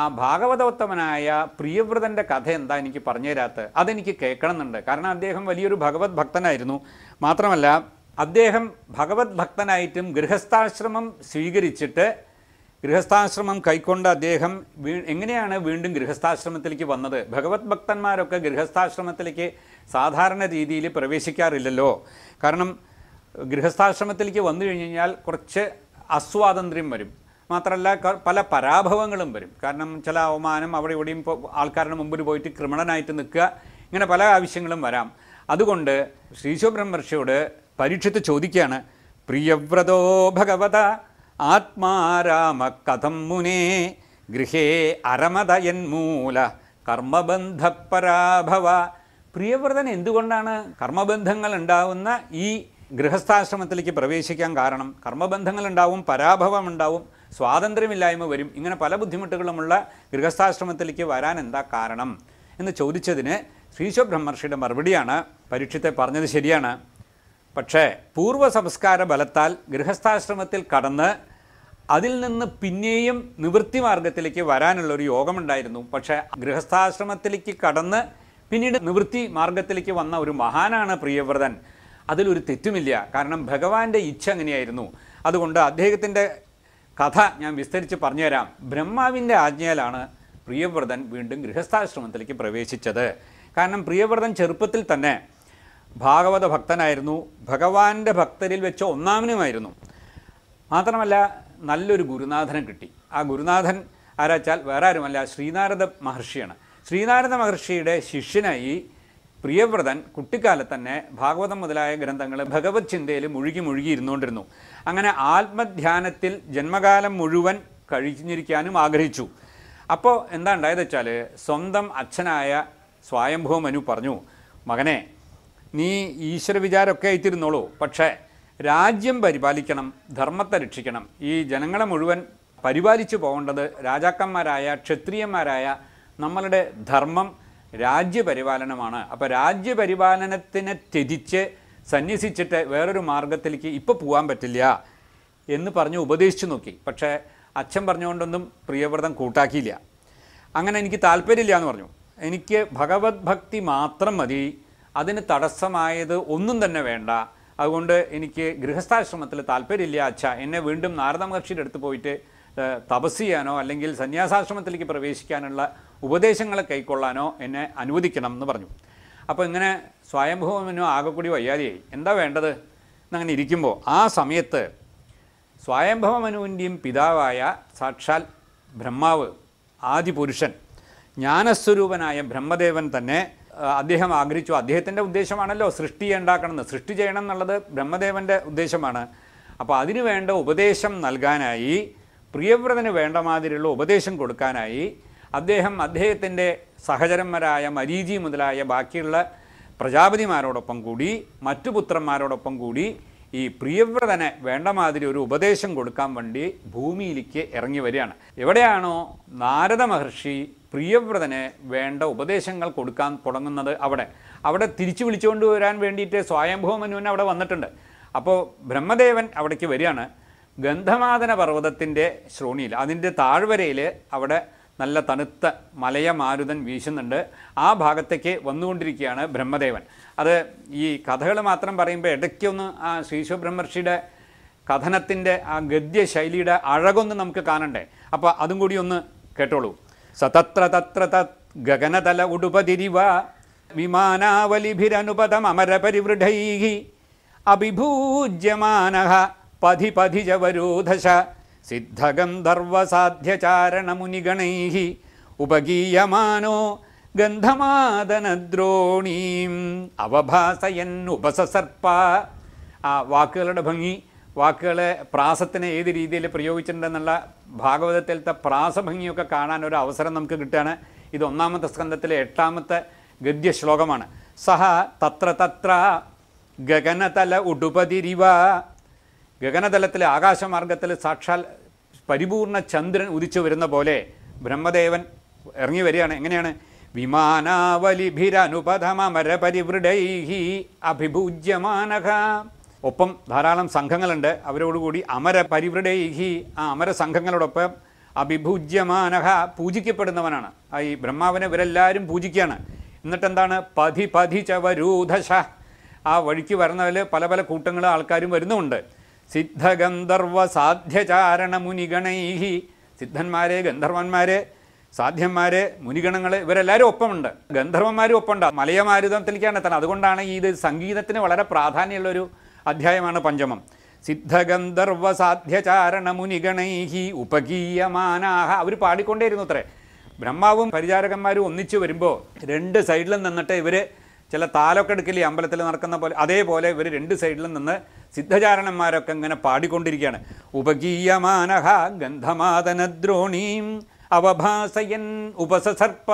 ആ ഭാഗവത ഉത്തമനായ പ്രിയവ്രതൻ്റെ കഥ എന്താ എനിക്ക് പറഞ്ഞു തരാത്ത അതെനിക്ക് കേൾക്കണമെന്നുണ്ട് കാരണം അദ്ദേഹം വലിയൊരു ഭഗവത് ഭക്തനായിരുന്നു മാത്രമല്ല അദ്ദേഹം ഭഗവത് ഭക്തനായിട്ടും ഗൃഹസ്ഥാശ്രമം സ്വീകരിച്ചിട്ട് ഗൃഹസ്ഥാശ്രമം കൈക്കൊണ്ട് അദ്ദേഹം വീ എങ്ങനെയാണ് വീണ്ടും ഗൃഹസ്ഥാശ്രമത്തിലേക്ക് വന്നത് ഭഗവത് ഭക്തന്മാരൊക്കെ ഗൃഹസ്ഥാശ്രമത്തിലേക്ക് സാധാരണ രീതിയിൽ പ്രവേശിക്കാറില്ലല്ലോ കാരണം ഗൃഹസ്ഥാശ്രമത്തിലേക്ക് വന്നു കഴിഞ്ഞ് കഴിഞ്ഞാൽ കുറച്ച് അസ്വാതന്ത്ര്യം വരും മാത്രമല്ല പല പരാഭവങ്ങളും വരും കാരണം ചില അവമാനം അവിടെ ഇവിടെയും ആൾക്കാരുടെ മുമ്പിൽ പോയിട്ട് ക്രിമിനലായിട്ട് നിൽക്കുക ഇങ്ങനെ പല ആവശ്യങ്ങളും വരാം അതുകൊണ്ട് ശ്രീശോ ബ്രഹ്മർഷിയോട് പരീക്ഷത്ത് ചോദിക്കുകയാണ് പ്രിയവ്രതോ ഭഗവത ആത്മാരാമ കഥം മുനേ ഗൃഹേ അരമതയന്മൂല കർമ്മബന്ധപരാഭവ പ്രിയവ്രതൻ എന്തുകൊണ്ടാണ് കർമ്മബന്ധങ്ങൾ ഉണ്ടാവുന്ന ഈ ഗൃഹസ്ഥാശ്രമത്തിലേക്ക് പ്രവേശിക്കാൻ കാരണം കർമ്മബന്ധങ്ങളുണ്ടാവും ഉണ്ടാവും സ്വാതന്ത്ര്യമില്ലായ്മ വരും ഇങ്ങനെ പല ബുദ്ധിമുട്ടുകളുമുള്ള ഗൃഹസ്ഥാശ്രമത്തിലേക്ക് വരാൻ എന്താ കാരണം എന്ന് ചോദിച്ചതിന് ശ്രീശോ ബ്രഹ്മർഷിയുടെ മറുപടിയാണ് പരീക്ഷത്തെ പറഞ്ഞത് ശരിയാണ് പക്ഷേ പൂർവ്വ സംസ്കാര ബലത്താൽ ഗൃഹസ്ഥാശ്രമത്തിൽ കടന്ന് അതിൽ നിന്ന് പിന്നെയും നിവൃത്തി മാർഗത്തിലേക്ക് വരാനുള്ളൊരു യോഗമുണ്ടായിരുന്നു പക്ഷേ ഗൃഹസ്ഥാശ്രമത്തിലേക്ക് കടന്ന് പിന്നീട് നിവൃത്തി മാർഗത്തിലേക്ക് വന്ന ഒരു മഹാനാണ് പ്രിയവ്രതൻ അതിലൊരു തെറ്റുമില്ല കാരണം ഭഗവാന്റെ ഇച്ഛ അങ്ങനെയായിരുന്നു അതുകൊണ്ട് അദ്ദേഹത്തിൻ്റെ കഥ ഞാൻ വിസ്തരിച്ച് പറഞ്ഞുതരാം ബ്രഹ്മാവിൻ്റെ ആജ്ഞയിലാണ് പ്രിയവ്രതൻ വീണ്ടും ഗൃഹസ്ഥാശ്രമത്തിലേക്ക് പ്രവേശിച്ചത് കാരണം പ്രിയവ്രതൻ ചെറുപ്പത്തിൽ തന്നെ ഭാഗവത ഭക്തനായിരുന്നു ഭഗവാന്റെ ഭക്തരിൽ വെച്ച ഒന്നാമനുമായിരുന്നു മാത്രമല്ല നല്ലൊരു ഗുരുനാഥനെ കിട്ടി ആ ഗുരുനാഥൻ ആരാച്ചാൽ വേറെ ആരുമല്ല ശ്രീനാരദ മഹർഷിയാണ് ശ്രീനാരദ മഹർഷിയുടെ ശിഷ്യനായി പ്രിയവ്രതൻ കുട്ടിക്കാലത്ത് തന്നെ ഭാഗവതം മുതലായ ഗ്രന്ഥങ്ങൾ ഭഗവത് ചിന്തയിൽ മുഴുകി മുഴുകി ഇരുന്നുകൊണ്ടിരുന്നു അങ്ങനെ ആത്മധ്യാനത്തിൽ ജന്മകാലം മുഴുവൻ കഴിഞ്ഞിരിക്കാനും ആഗ്രഹിച്ചു അപ്പോൾ എന്താ ഉണ്ടായത് വെച്ചാൽ സ്വന്തം അച്ഛനായ സ്വയംഭവ മനു പറഞ്ഞു മകനെ നീ ഈശ്വര വിചാരമൊക്കെ ആയിത്തിരുന്നോളൂ പക്ഷേ രാജ്യം പരിപാലിക്കണം ധർമ്മത്തെ രക്ഷിക്കണം ഈ ജനങ്ങളെ മുഴുവൻ പരിപാലിച്ചു പോകേണ്ടത് രാജാക്കന്മാരായ ക്ഷത്രിയന്മാരായ നമ്മളുടെ ധർമ്മം രാജ്യപരിപാലനമാണ് അപ്പോൾ രാജ്യപരിപാലനത്തിനെ ത്യജിച്ച് സന്യസിച്ചിട്ട് വേറൊരു മാർഗത്തിലേക്ക് ഇപ്പോൾ പോകാൻ പറ്റില്ല എന്ന് പറഞ്ഞ് ഉപദേശിച്ചു നോക്കി പക്ഷേ അച്ഛൻ പറഞ്ഞുകൊണ്ടൊന്നും പ്രിയവ്രതം കൂട്ടാക്കിയില്ല അങ്ങനെ എനിക്ക് താല്പര്യമില്ല എന്ന് പറഞ്ഞു എനിക്ക് ഭഗവത് ഭക്തി മാത്രം മതി അതിന് തടസ്സമായത് ഒന്നും തന്നെ വേണ്ട അതുകൊണ്ട് എനിക്ക് ഗൃഹസ്ഥാശ്രമത്തിൽ താല്പര്യമില്ല അച്ഛ എന്നെ വീണ്ടും നാരദമഹർഷിയുടെ അടുത്ത് പോയിട്ട് തപസ് ചെയ്യാനോ അല്ലെങ്കിൽ സന്യാസാശ്രമത്തിലേക്ക് പ്രവേശിക്കാനുള്ള ഉപദേശങ്ങൾ കൈക്കൊള്ളാനോ എന്നെ അനുവദിക്കണം എന്ന് പറഞ്ഞു അപ്പോൾ ഇങ്ങനെ എന്നോ ആകെക്കൂടി വയ്യാതെയായി എന്താ വേണ്ടത് എന്നങ്ങനെ ഇരിക്കുമ്പോൾ ആ സമയത്ത് സ്വയംഭവമനുവിൻ്റെയും പിതാവായ സാക്ഷാൽ ബ്രഹ്മാവ് ആദിപുരുഷൻ ജ്ഞാനസ്വരൂപനായ ബ്രഹ്മദേവൻ തന്നെ അദ്ദേഹം ആഗ്രഹിച്ചു അദ്ദേഹത്തിൻ്റെ ഉദ്ദേശമാണല്ലോ സൃഷ്ടി ഉണ്ടാക്കണമെന്ന് സൃഷ്ടി ചെയ്യണം എന്നുള്ളത് ബ്രഹ്മദേവൻ്റെ ഉദ്ദേശമാണ് അപ്പോൾ അതിനു വേണ്ട ഉപദേശം നൽകാനായി പ്രിയവ്രതന് വേണ്ട മാതിരിയുള്ള ഉപദേശം കൊടുക്കാനായി അദ്ദേഹം അദ്ദേഹത്തിൻ്റെ സഹചരന്മാരായ മരീചി മുതലായ ബാക്കിയുള്ള പ്രജാപതിമാരോടൊപ്പം കൂടി മറ്റു പുത്രന്മാരോടൊപ്പം കൂടി ഈ പ്രിയവ്രതനെ വേണ്ടമാതിരി ഒരു ഉപദേശം കൊടുക്കാൻ വേണ്ടി ഭൂമിയിലേക്ക് ഇറങ്ങി വരികയാണ് എവിടെയാണോ നാരദ മഹർഷി പ്രിയവ്രതനെ വേണ്ട ഉപദേശങ്ങൾ കൊടുക്കാൻ തുടങ്ങുന്നത് അവിടെ അവിടെ തിരിച്ചു വിളിച്ചുകൊണ്ട് വരാൻ വേണ്ടിയിട്ട് സ്വയംഭൂമനുവിന് അവിടെ വന്നിട്ടുണ്ട് അപ്പോൾ ബ്രഹ്മദേവൻ അവിടേക്ക് വരികയാണ് ഗന്ധമാതന പർവ്വതത്തിൻ്റെ ശ്രോണിയിൽ അതിൻ്റെ താഴ്വരയിൽ അവിടെ നല്ല തണുത്ത മലയ മാരുതൻ വീശുന്നുണ്ട് ആ ഭാഗത്തേക്ക് വന്നുകൊണ്ടിരിക്കുകയാണ് ബ്രഹ്മദേവൻ അത് ഈ കഥകൾ മാത്രം പറയുമ്പോൾ ഇടയ്ക്കൊന്ന് ആ ശ്രീശു ബ്രഹ്മർഷിയുടെ കഥനത്തിൻ്റെ ആ ഗദ്യ ശൈലിയുടെ അഴകൊന്ന് നമുക്ക് കാണണ്ടേ അപ്പോൾ അതും കൂടി ഒന്ന് കേട്ടോളൂ സതത്ര തത്ര തത് ഗഗനതല ഉടുപതിരിവ വിമാനാവലിഭിരനുപതം അഭിഭൂജ്യമാന അഭിഭൂജ്യമാനഹ പതി പതിജവരോധശ സിദ്ധഗന്ധർവസാധ്യചാരണമുനിഗണൈ ഉപഗീയമാനോ ഗന്ധമാതനദ്രോണീം അവഭാസയന്നുപസസർപ്പ ആ വാക്കുകളുടെ ഭംഗി വാക്കുകളെ പ്രാസത്തിനെ ഏത് രീതിയിൽ പ്രയോഗിച്ചിട്ടുണ്ടെന്നുള്ള ഭാഗവതത്തിലത്തെ പ്രാസഭംഗിയൊക്കെ കാണാൻ ഒരു അവസരം നമുക്ക് കിട്ടുകയാണ് ഇത് ഒന്നാമത്തെ സ്കന്ധത്തിലെ എട്ടാമത്തെ ഗദ്യശ്ലോകമാണ് സഹ തത്ര തത്ര ഗഗനതല ഉടുപതിരിവ ഗഗനതലത്തിൽ ആകാശമാർഗത്തിൽ സാക്ഷാൽ പരിപൂർണ ചന്ദ്രൻ ഉദിച്ചു വരുന്ന പോലെ ബ്രഹ്മദേവൻ ഇറങ്ങി വരികയാണ് എങ്ങനെയാണ് വിമാനാവലിഭിരനുപഥമരപരിവൃഡൈഹി അഭിഭൂജ്യമാനക ഒപ്പം ധാരാളം സംഘങ്ങളുണ്ട് അവരോടുകൂടി അമരപരിവൃഡൈഹി ആ അമര സംഘങ്ങളോടൊപ്പം അഭിഭൂജ്യമാനഹ പൂജിക്കപ്പെടുന്നവനാണ് ഈ ബ്രഹ്മാവിനെ ഇവരെല്ലാവരും പൂജിക്കുകയാണ് എന്നിട്ടെന്താണ് പതി പതി ചവരൂധശ ആ വഴിക്ക് വരുന്നതിൽ പല പല കൂട്ടങ്ങൾ ആൾക്കാരും വരുന്നുമുണ്ട് സിദ്ധഗന്ധർവ സാധ്യചാരണ മുനിഗണൈഹി സിദ്ധന്മാരെ ഗന്ധർവന്മാരെ സാധ്യന്മാരെ മുനിഗണങ്ങൾ ഇവരെല്ലാവരും ഒപ്പമുണ്ട് ഗന്ധർവന്മാരും ഒപ്പമുണ്ട് മലയമാരുതത്തിലേക്കാണ് എത്തണം അതുകൊണ്ടാണ് ഈ ഇത് സംഗീതത്തിന് വളരെ പ്രാധാന്യമുള്ളൊരു അധ്യായമാണ് പഞ്ചമം സിദ്ധഗന്ധർവ സാധ്യചാരണ മുനിഗണൈഹി ഉപകീയമാനാഹ അവർ പാടിക്കൊണ്ടേയിരുന്നു അത്രേ ബ്രഹ്മാവും പരിചാരകന്മാരും ഒന്നിച്ചു വരുമ്പോൾ രണ്ട് സൈഡിലും നിന്നിട്ട് ഇവർ ചില താലൊക്കെ എടുക്കലി അമ്പലത്തിൽ നടക്കുന്ന പോലെ അതേപോലെ ഇവർ രണ്ട് സൈഡിലും നിന്ന് സിദ്ധചാരണന്മാരൊക്കെ ഇങ്ങനെ പാടിക്കൊണ്ടിരിക്കുകയാണ് ഉപഗീയമാനഹ ഗന്ധമാതനദ്രോണീം അവഭാസയൻ ഉപസസർപ്പ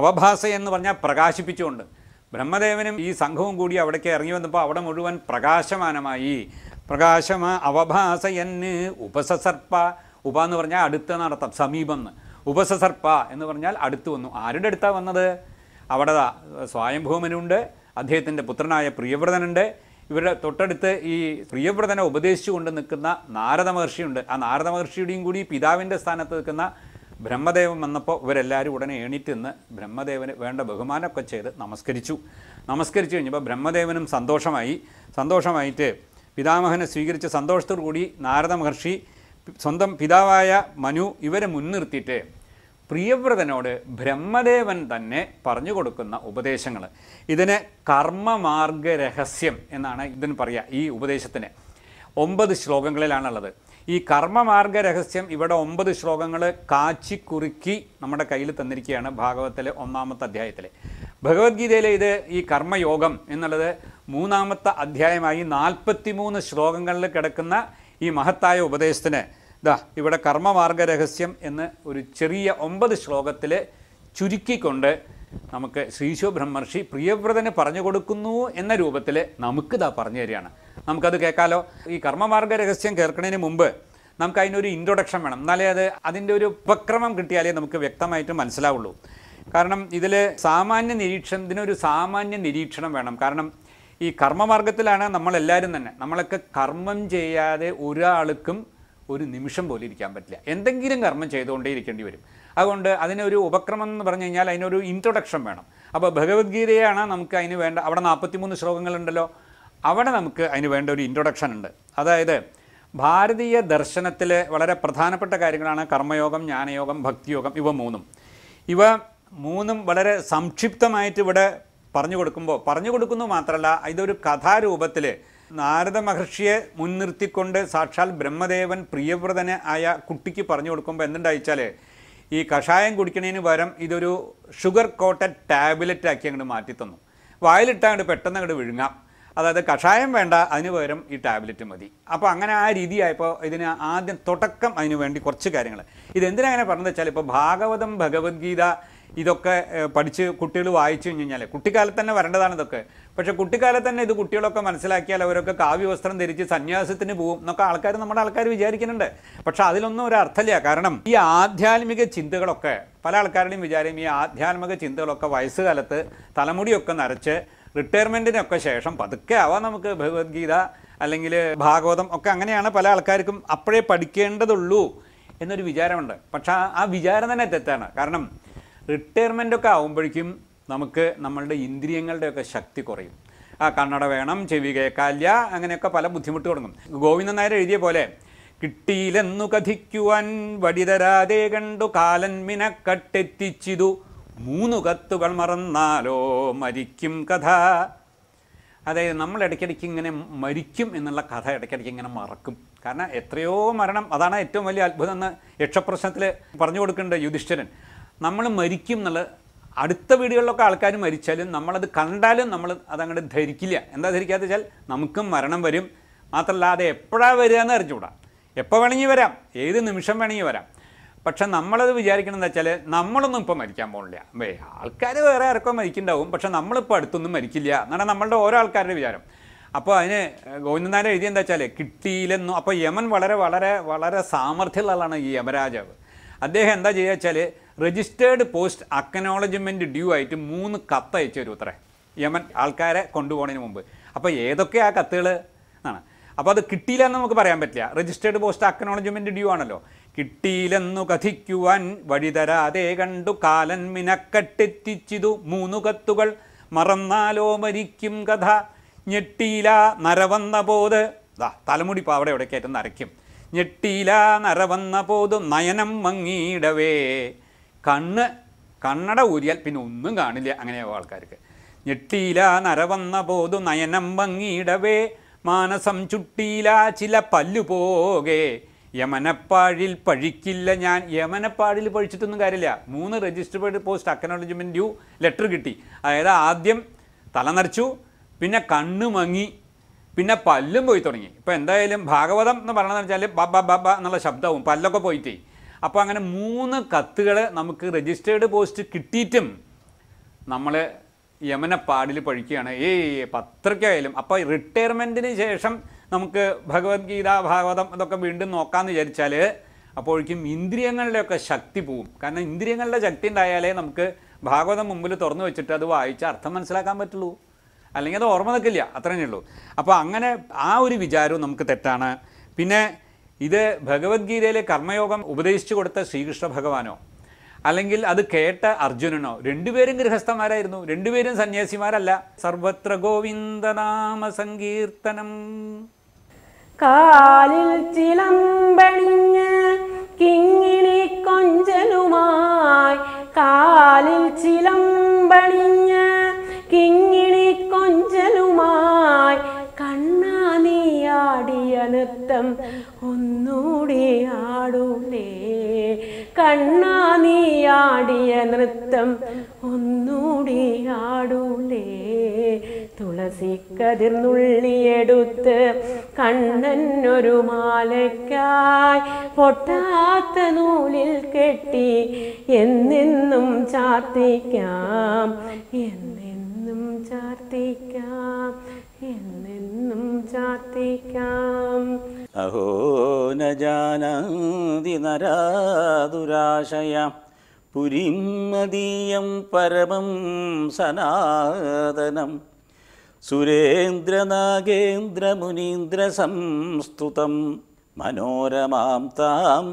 അവഭാസ എന്ന് പറഞ്ഞാൽ പ്രകാശിപ്പിച്ചുകൊണ്ട് ബ്രഹ്മദേവനും ഈ സംഘവും കൂടി അവിടേക്ക് ഇറങ്ങി വന്നപ്പോൾ അവിടെ മുഴുവൻ പ്രകാശമാനമായി പ്രകാശമ അവഭാസയന് ഉപസസർപ്പ ഉപ എന്ന് പറഞ്ഞാൽ അടുത്ത് നടത്താം സമീപം ഉപസസർപ്പ എന്ന് പറഞ്ഞാൽ അടുത്ത് വന്നു ആരുടെ അടുത്താണ് വന്നത് അവിടെ സ്വയംഭൂമനുണ്ട് അദ്ദേഹത്തിൻ്റെ പുത്രനായ പ്രിയവ്രതനുണ്ട് ഇവരുടെ തൊട്ടടുത്ത് ഈ പ്രിയവ്രതനെ ഉപദേശിച്ചുകൊണ്ട് നിൽക്കുന്ന നാരദ മഹർഷിയുണ്ട് ആ നാരദ മഹർഷിയുടെയും കൂടി പിതാവിൻ്റെ സ്ഥാനത്ത് നിൽക്കുന്ന ബ്രഹ്മദേവൻ വന്നപ്പോൾ ഇവരെല്ലാവരും ഉടനെ എണീറ്റ് നിന്ന് ബ്രഹ്മദേവന് വേണ്ട ബഹുമാനമൊക്കെ ചെയ്ത് നമസ്കരിച്ചു നമസ്കരിച്ചു കഴിഞ്ഞപ്പോൾ ബ്രഹ്മദേവനും സന്തോഷമായി സന്തോഷമായിട്ട് പിതാമഹനെ സ്വീകരിച്ച സന്തോഷത്തോടു കൂടി നാരദ മഹർഷി സ്വന്തം പിതാവായ മനു ഇവരെ മുൻനിർത്തിയിട്ട് പ്രിയവ്രതനോട് ബ്രഹ്മദേവൻ തന്നെ പറഞ്ഞു കൊടുക്കുന്ന ഉപദേശങ്ങൾ ഇതിന് കർമ്മമാർഗ രഹസ്യം എന്നാണ് ഇതിന് പറയുക ഈ ഉപദേശത്തിന് ഒമ്പത് ശ്ലോകങ്ങളിലാണുള്ളത് ഈ കർമ്മമാർഗ രഹസ്യം ഇവിടെ ഒമ്പത് ശ്ലോകങ്ങൾ കാച്ചിക്കുറുക്കി നമ്മുടെ കയ്യിൽ തന്നിരിക്കുകയാണ് ഭാഗവത്തിലെ ഒന്നാമത്തെ അധ്യായത്തിൽ ഭഗവത്ഗീതയിലെ ഇത് ഈ കർമ്മയോഗം എന്നുള്ളത് മൂന്നാമത്തെ അധ്യായമായി മൂന്ന് ശ്ലോകങ്ങളിൽ കിടക്കുന്ന ഈ മഹത്തായ ഉപദേശത്തിന് ദാ ഇവിടെ കർമ്മമാർഗ രഹസ്യം എന്ന് ഒരു ചെറിയ ഒമ്പത് ശ്ലോകത്തിൽ ചുരുക്കിക്കൊണ്ട് നമുക്ക് ശ്രീശോ ബ്രഹ്മർഷി പ്രിയവ്രതന് പറഞ്ഞു കൊടുക്കുന്നു എന്ന രൂപത്തിൽ നമുക്കിതാ പറഞ്ഞു തരികയാണ് നമുക്കത് കേൾക്കാലോ ഈ കർമ്മമാർഗ രഹസ്യം കേൾക്കുന്നതിന് മുമ്പ് നമുക്ക് അതിനൊരു ഇൻട്രൊഡക്ഷൻ വേണം എന്നാലേ അത് അതിൻ്റെ ഒരു ഉപക്രമം കിട്ടിയാലേ നമുക്ക് വ്യക്തമായിട്ട് മനസ്സിലാവുള്ളൂ കാരണം ഇതിൽ സാമാന്യ നിരീക്ഷണത്തിന് ഒരു സാമാന്യ നിരീക്ഷണം വേണം കാരണം ഈ കർമ്മമാർഗത്തിലാണ് നമ്മളെല്ലാവരും തന്നെ നമ്മളൊക്കെ കർമ്മം ചെയ്യാതെ ഒരാൾക്കും ഒരു നിമിഷം പോലും ഇരിക്കാൻ പറ്റില്ല എന്തെങ്കിലും കർമ്മം ചെയ്തുകൊണ്ടേ ഇരിക്കേണ്ടി വരും അതുകൊണ്ട് അതിനൊരു ഉപക്രമം എന്ന് പറഞ്ഞു കഴിഞ്ഞാൽ അതിനൊരു ഇൻട്രൊഡക്ഷൻ വേണം അപ്പോൾ ഭഗവത്ഗീതയാണ് നമുക്ക് അതിന് വേണ്ട അവിടെ നാൽപ്പത്തിമൂന്ന് ശ്ലോകങ്ങളുണ്ടല്ലോ അവിടെ നമുക്ക് അതിന് വേണ്ട ഒരു ഇൻട്രൊഡക്ഷൻ ഉണ്ട് അതായത് ഭാരതീയ ദർശനത്തിലെ വളരെ പ്രധാനപ്പെട്ട കാര്യങ്ങളാണ് കർമ്മയോഗം ജ്ഞാനയോഗം ഭക്തിയോഗം ഇവ മൂന്നും ഇവ മൂന്നും വളരെ സംക്ഷിപ്തമായിട്ട് ഇവിടെ പറഞ്ഞു കൊടുക്കുമ്പോൾ പറഞ്ഞു കൊടുക്കുന്നു മാത്രമല്ല ഇതൊരു കഥാരൂപത്തിൽ നാരദ മഹർഷിയെ മുൻനിർത്തിക്കൊണ്ട് സാക്ഷാൽ ബ്രഹ്മദേവൻ പ്രിയവ്രതനെ ആയ കുട്ടിക്ക് പറഞ്ഞു കൊടുക്കുമ്പോൾ എന്തുണ്ടായിച്ചാൽ ഈ കഷായം കുടിക്കണതിന് പകരം ഇതൊരു ഷുഗർ കോട്ടഡ് ടാബ്ലറ്റ് ആക്കി അങ്ങോട്ട് മാറ്റി തന്നു വായിലിട്ടാൽ അങ്ങോട്ട് പെട്ടെന്ന് അങ്ങോട്ട് വിഴുങ്ങാം അതായത് കഷായം വേണ്ട അതിന് പകരം ഈ ടാബ്ലറ്റ് മതി അപ്പോൾ അങ്ങനെ ആ രീതിയായപ്പോൾ ഇതിന് ആദ്യം തുടക്കം അതിന് വേണ്ടി കുറച്ച് കാര്യങ്ങൾ ഇതെന്തിനാ അങ്ങനെ പറഞ്ഞത് വെച്ചാൽ ഇപ്പോൾ ഭാഗവതം ഭഗവത്ഗീത ഇതൊക്കെ പഠിച്ച് കുട്ടികൾ വായിച്ചു കഴിഞ്ഞാൽ കുട്ടിക്കാലത്ത് തന്നെ വരേണ്ടതാണ് ഇതൊക്കെ പക്ഷേ കുട്ടിക്കാലത്ത് തന്നെ ഇത് കുട്ടികളൊക്കെ മനസ്സിലാക്കിയാൽ അവരൊക്കെ കാവ്യ വസ്ത്രം ധരിച്ച് സന്യാസത്തിന് പോകും എന്നൊക്കെ ആൾക്കാർ നമ്മുടെ ആൾക്കാർ വിചാരിക്കുന്നുണ്ട് പക്ഷേ അതിലൊന്നും ഒരു അർത്ഥമില്ല കാരണം ഈ ആധ്യാത്മിക ചിന്തകളൊക്കെ പല ആൾക്കാരുടെയും വിചാരം ഈ ആധ്യാത്മിക ചിന്തകളൊക്കെ വയസ്സുകാലത്ത് തലമുടിയൊക്കെ നരച്ച് റിട്ടയർമെൻറ്റിനൊക്കെ ശേഷം പതുക്കെ ആവാം നമുക്ക് ഭഗവത്ഗീത അല്ലെങ്കിൽ ഭാഗവതം ഒക്കെ അങ്ങനെയാണ് പല ആൾക്കാർക്കും അപ്പോഴേ പഠിക്കേണ്ടതുള്ളൂ എന്നൊരു വിചാരമുണ്ട് പക്ഷേ ആ വിചാരം തന്നെ തെറ്റാണ് കാരണം റിട്ടയർമെൻ്റ് ഒക്കെ ആകുമ്പോഴേക്കും നമുക്ക് നമ്മളുടെ ഇന്ദ്രിയങ്ങളുടെയൊക്കെ ശക്തി കുറയും ആ കണ്ണട വേണം ചെവി കേക്കാല്ല അങ്ങനെയൊക്കെ പല ബുദ്ധിമുട്ട് തുടങ്ങും ഗോവിന്ദൻ നായർ എഴുതിയ പോലെ കിട്ടിയിലെന്നു കഥിക്കുവാൻ വടിതരാതെ കണ്ടു കാലൻ മിനക്കെട്ടെത്തിച്ചിതു മൂന്നു കത്തുകൾ മറന്നാലോ മരിക്കും കഥ അതായത് നമ്മൾ ഇടയ്ക്കിടയ്ക്ക് ഇങ്ങനെ മരിക്കും എന്നുള്ള കഥ ഇടയ്ക്കിടയ്ക്ക് ഇങ്ങനെ മറക്കും കാരണം എത്രയോ മരണം അതാണ് ഏറ്റവും വലിയ അത്ഭുതം എന്ന് യക്ഷപ്രശ്നത്തിൽ പറഞ്ഞു കൊടുക്കുന്നുണ്ട് യുധിഷ്ഠിരൻ നമ്മൾ മരിക്കും എന്നുള്ള അടുത്ത വീടുകളിലൊക്കെ ആൾക്കാർ മരിച്ചാലും നമ്മളത് കണ്ടാലും നമ്മൾ അതങ്ങോട്ട് ധരിക്കില്ല എന്താ ധരിക്കാത്ത വെച്ചാൽ നമുക്കും മരണം വരും മാത്രമല്ല അത് എപ്പോഴാണ് വരിക എന്ന് അറിഞ്ഞുകൂടാ എപ്പോൾ വേണമെങ്കിൽ വരാം ഏത് നിമിഷം വേണമെങ്കിൽ വരാം പക്ഷെ നമ്മളത് വിചാരിക്കണമെന്ന് വെച്ചാൽ നമ്മളൊന്നും ഇപ്പോൾ മരിക്കാൻ പോകണില്ല വേ ആൾക്കാർ വേറെ ആർക്കോ മരിക്കുന്നുണ്ടാവും പക്ഷെ നമ്മളിപ്പോൾ അടുത്തൊന്നും മരിക്കില്ല എന്നാണ് നമ്മളുടെ ഓരോ ആൾക്കാരുടെ വിചാരം അപ്പോൾ അതിന് ഗോവിന്ദനാരൻ എഴുതി എന്താ വെച്ചാൽ കിട്ടിയില്ലെന്നും അപ്പോൾ യമൻ വളരെ വളരെ വളരെ സാമർഥ്യമുള്ള ആളാണ് ഈ യമരാജാവ് അദ്ദേഹം എന്താ ചെയ്യുക വെച്ചാൽ രജിസ്റ്റേർഡ് പോസ്റ്റ് അക്നോളജ്മെൻറ്റ് ഡ്യൂ ആയിട്ട് മൂന്ന് കത്ത് അയച്ചു തരും അത്രേ യമൻ ആൾക്കാരെ കൊണ്ടുപോകുന്നതിന് മുമ്പ് അപ്പോൾ ഏതൊക്കെ ആ കത്തുകൾ എന്നാണ് അപ്പോൾ അത് കിട്ടിയില്ലെന്ന് നമുക്ക് പറയാൻ പറ്റില്ല രജിസ്റ്റേർഡ് പോസ്റ്റ് അക്നോളജ്മെൻറ്റ് ഡ്യൂ ആണല്ലോ കിട്ടിയില്ലെന്നു കഥിക്കുവാൻ വഴിതരാതെ കണ്ടു കാലൻ മിനക്കെട്ടെത്തിച്ചിതു മൂന്നു കത്തുകൾ മറന്നാലോ മരിക്കും കഥ ഞെട്ടിയില നരവന്ന പോത് ദാ തലമുടി പാവടെ ഇവിടെ കയറ്റം നരയ്ക്കും ഞെട്ടിയില നരവന്ന പോതും നയനം മങ്ങിയിടവേ കണ്ണ് കണ്ണട ഊരിയാൽ പിന്നെ ഒന്നും കാണില്ല അങ്ങനെയാവും ആൾക്കാർക്ക് ഞെട്ടിയില നരവന്ന പോതു നയനം ഭംഗിയിടവേ മാനസം ചുട്ടിയില ചില പല്ലു പോകെ യമനപ്പാഴിൽ പഴിക്കില്ല ഞാൻ യമനപ്പാഴിൽ പഴിച്ചിട്ടൊന്നും കാര്യമില്ല മൂന്ന് registered post acknowledgement due letter കിട്ടി അതായത് ആദ്യം തലനിറച്ചു പിന്നെ കണ്ണു മങ്ങി പിന്നെ പല്ലും പോയി തുടങ്ങി ഇപ്പോൾ എന്തായാലും ഭാഗവതം എന്ന് പറയണമെന്ന് വെച്ചാൽ ബ ബ ബ എന്നുള്ള ശബ്ദവും പല്ലൊക്കെ പോയിട്ടേ അപ്പോൾ അങ്ങനെ മൂന്ന് കത്തുകൾ നമുക്ക് രജിസ്റ്റേർഡ് പോസ്റ്റ് കിട്ടിയിട്ടും നമ്മൾ യമന പാടിൽ പഴിക്കുകയാണ് ഏയ് പത്രയ്ക്കായാലും അപ്പോൾ റിട്ടയർമെൻറ്റിന് ശേഷം നമുക്ക് ഭഗവത്ഗീത ഭാഗവതം ഇതൊക്കെ വീണ്ടും നോക്കാമെന്ന് വിചാരിച്ചാൽ അപ്പോഴേക്കും ഇന്ദ്രിയങ്ങളുടെയൊക്കെ ശക്തി പോവും കാരണം ഇന്ദ്രിയങ്ങളുടെ ശക്തി ഉണ്ടായാലേ നമുക്ക് ഭാഗവതം മുമ്പിൽ തുറന്നു വെച്ചിട്ട് അത് വായിച്ച് അർത്ഥം മനസ്സിലാക്കാൻ പറ്റുള്ളൂ അല്ലെങ്കിൽ അത് ഓർമ്മ നിൽക്കില്ല അത്രയേ ഉള്ളൂ അപ്പോൾ അങ്ങനെ ആ ഒരു വിചാരവും നമുക്ക് തെറ്റാണ് പിന്നെ ഇത് ഭഗവത്ഗീതയിലെ കർമ്മയോഗം ഉപദേശിച്ചു കൊടുത്ത ശ്രീകൃഷ്ണ ഭഗവാനോ അല്ലെങ്കിൽ അത് കേട്ട അർജുനനോ രണ്ടുപേരും ഗൃഹസ്ഥന്മാരായിരുന്നു രണ്ടുപേരും സന്യാസിമാരല്ല സർവത്ര ഗോവിന്ദനാമ സങ്കീർത്തനം കാലിൽ ചിലമ്പണിഞ്ഞ് കിങ്ങിണി കൊഞ്ചനുമായി കാലിൽ ചിലമ്പണിഞ്ഞ് കിങ്ങിണി അനത്തം ഒന്നൂടെ ആടൂലേ കണ്ണാ നീ ആടിയ നൃത്തം ഒന്നൂടെ ആടൂലേ തുളസി കതിർ നുള്ളിയെടുത്ത് കണ്ണൻ ഒരു മാലയ്ക്കായി പൊട്ടാത്ത നൂലിൽ കെട്ടി എന്നെന്നും ചാർത്തിക്കാം എന്നെന്നും ചാർത്തിക്കാം എന്നെന്നും ചാത്തിക്കാം അഹോ ന ജാനാതി നരാതുരാശയ പുരിം പരമം സനാതനം സംസ്തുതം മനോരമാം താം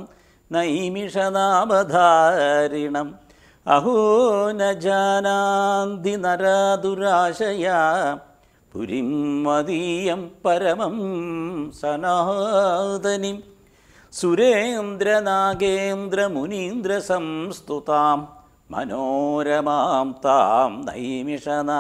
നൈമിഷനാമധാരിണം അഹോ ന ജാനാന്തി പുരിം മതീയം പരമം സനാതനിം സംസ്തുതാം മനോരമാം താം നൈമിഷനാമധാരിണം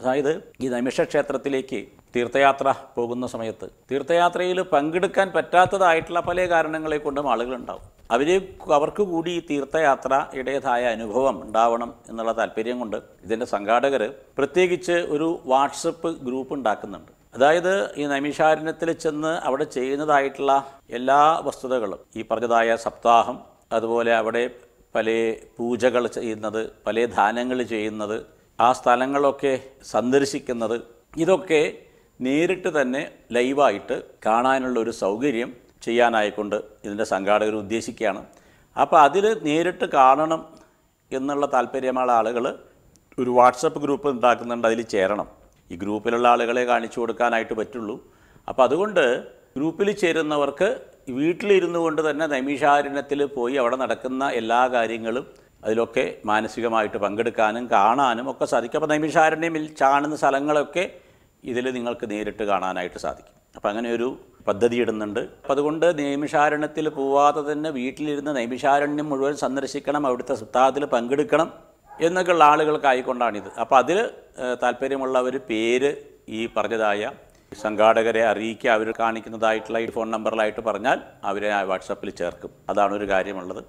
അതായത് ഈ ക്ഷേത്രത്തിലേക്ക് തീർത്ഥയാത്ര പോകുന്ന സമയത്ത് തീർത്ഥയാത്രയിൽ പങ്കെടുക്കാൻ പറ്റാത്തതായിട്ടുള്ള പല കാരണങ്ങളെ കൊണ്ടും ആളുകളുണ്ടാവും അവരെ അവർക്ക് കൂടി ഈ തീർത്ഥയാത്ര ഇടേതായ അനുഭവം ഉണ്ടാവണം എന്നുള്ള താല്പര്യം കൊണ്ട് ഇതിൻ്റെ സംഘാടകർ പ്രത്യേകിച്ച് ഒരു വാട്സപ്പ് ഗ്രൂപ്പ് ഉണ്ടാക്കുന്നുണ്ട് അതായത് ഈ നൈമിഷാരണ്യത്തിൽ ചെന്ന് അവിടെ ചെയ്യുന്നതായിട്ടുള്ള എല്ലാ വസ്തുതകളും ഈ പറഞ്ഞതായ സപ്താഹം അതുപോലെ അവിടെ പല പൂജകൾ ചെയ്യുന്നത് പല ദാനങ്ങൾ ചെയ്യുന്നത് ആ സ്ഥലങ്ങളൊക്കെ സന്ദർശിക്കുന്നത് ഇതൊക്കെ നേരിട്ട് തന്നെ ലൈവായിട്ട് കാണാനുള്ള ഒരു സൗകര്യം ചെയ്യാനായിക്കൊണ്ട് ഇതിൻ്റെ സംഘാടകർ ഉദ്ദേശിക്കുകയാണ് അപ്പോൾ അതിൽ നേരിട്ട് കാണണം എന്നുള്ള താല്പര്യമുള്ള ആളുകൾ ഒരു വാട്സപ്പ് ഗ്രൂപ്പ് ഉണ്ടാക്കുന്നുണ്ട് അതിൽ ചേരണം ഈ ഗ്രൂപ്പിലുള്ള ആളുകളെ കാണിച്ചു കൊടുക്കാനായിട്ട് പറ്റുള്ളൂ അപ്പോൾ അതുകൊണ്ട് ഗ്രൂപ്പിൽ ചേരുന്നവർക്ക് വീട്ടിലിരുന്നു കൊണ്ട് തന്നെ നൈമിഷാരണ്യത്തിൽ പോയി അവിടെ നടക്കുന്ന എല്ലാ കാര്യങ്ങളും അതിലൊക്കെ മാനസികമായിട്ട് പങ്കെടുക്കാനും കാണാനും ഒക്കെ സാധിക്കും അപ്പോൾ നൈമിഷാരണ്യമിൽ ചാണുന്ന സ്ഥലങ്ങളൊക്കെ ഇതിൽ നിങ്ങൾക്ക് നേരിട്ട് കാണാനായിട്ട് സാധിക്കും അപ്പോൾ അങ്ങനെ ഒരു പദ്ധതി ഇടുന്നുണ്ട് അപ്പം അതുകൊണ്ട് നൈമിഷാരണ്യത്തിൽ പോവാതെ തന്നെ വീട്ടിലിരുന്ന് നൈമിഷാരണ്യം മുഴുവൻ സന്ദർശിക്കണം അവിടുത്തെ സപ്താഹത്തിൽ പങ്കെടുക്കണം എന്നൊക്കെയുള്ള ആളുകൾക്കായിക്കൊണ്ടാണിത് അപ്പോൾ അതിൽ താല്പര്യമുള്ള ഒരു പേര് ഈ പറഞ്ഞതായ സംഘാടകരെ അറിയിക്കുക അവർ കാണിക്കുന്നതായിട്ടുള്ള ഈ ഫോൺ നമ്പറിലായിട്ട് പറഞ്ഞാൽ അവരെ വാട്സപ്പിൽ ചേർക്കും അതാണ് ഒരു കാര്യമുള്ളത്